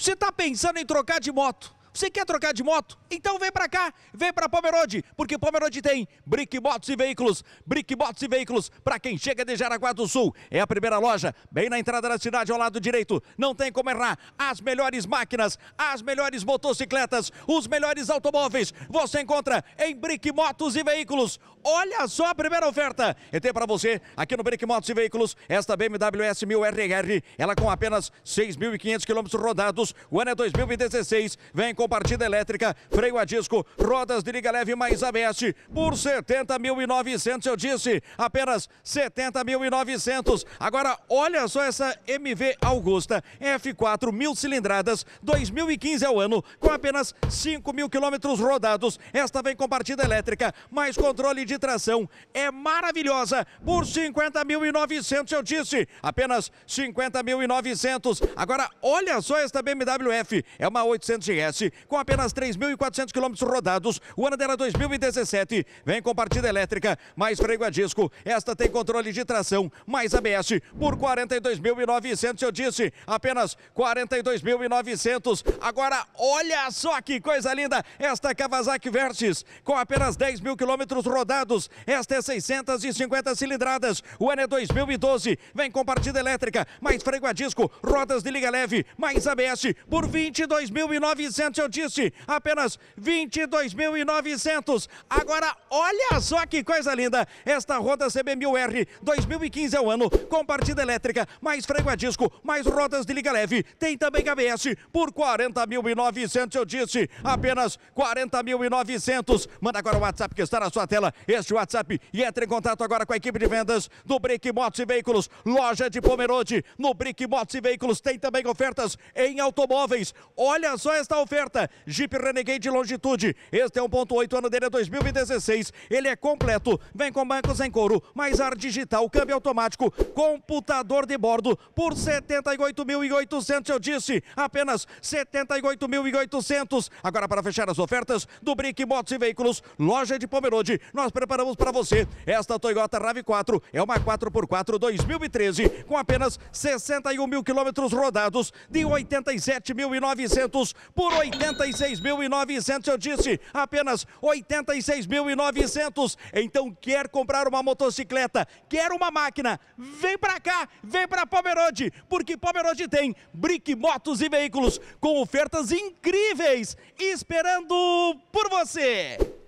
Você está pensando em trocar de moto? Você quer trocar de moto? Então vem para cá, vem para Pomerode, porque Pomerode tem Brick Motos e Veículos. Brick Motos e Veículos, para quem chega de Jaraguá do Sul, é a primeira loja, bem na entrada da cidade, ao lado direito. Não tem como errar. As melhores máquinas, as melhores motocicletas, os melhores automóveis, você encontra em Brick Motos e Veículos. Olha só a primeira oferta. E tem para você, aqui no Brick Motos e Veículos, esta BMW S1000RR, ela com apenas 6.500 quilômetros rodados, o ano é 2016, vem com com partida elétrica, freio a disco, rodas de liga leve mais ABS. Por 70.900, eu disse, apenas 70.900. Agora, olha só essa MV Augusta, F4 mil cilindradas, 2015 ao ano, com apenas 5 mil quilômetros rodados. Esta vem com partida elétrica, mais controle de tração. É maravilhosa, por 50.900, eu disse, apenas 50.900. Agora, olha só esta BMW F, é uma 800S, com apenas 3.400 quilômetros rodados. O ano dela 2017 é vem com partida elétrica, mais freio a disco. Esta tem controle de tração, mais ABS por 42.900. Eu disse apenas 42.900. Agora, olha só que coisa linda! Esta Kawasaki Versys com apenas 10 mil quilômetros rodados. Esta é 650 cilindradas. O ano é 2012. Vem com partida elétrica, mais freio a disco, rodas de liga leve, mais ABS por 22.900 eu disse, apenas 22.900. Agora, olha só que coisa linda. Esta roda CB1000R 2015 é o ano, com partida elétrica, mais freio a disco, mais rodas de liga leve. Tem também ABS por 40.900, eu disse, apenas 40.900. Manda agora o WhatsApp que está na sua tela, este WhatsApp, e entre em contato agora com a equipe de vendas do Brick Motos e Veículos, loja de Pomerode. No Brick Motos e Veículos tem também ofertas em automóveis. Olha só esta oferta oferta. Jeep Renegade Longitude. Este é 1.8, ano dele é 2016. Ele é completo. Vem com bancos em couro, mais ar digital, câmbio automático, computador de bordo por 78.800. Eu disse, apenas 78.800. Agora, para fechar as ofertas do Brick Motos e Veículos, loja de Pomerode, nós preparamos para você esta Toyota RAV4. É uma 4x4 2013, com apenas 61 mil quilômetros rodados, de 87.900 por 80. 86.900, eu disse, apenas 86.900. Então quer comprar uma motocicleta, quer uma máquina, vem para cá, vem para Pomerode, porque Pomerode tem Brick Motos e Veículos com ofertas incríveis esperando por você.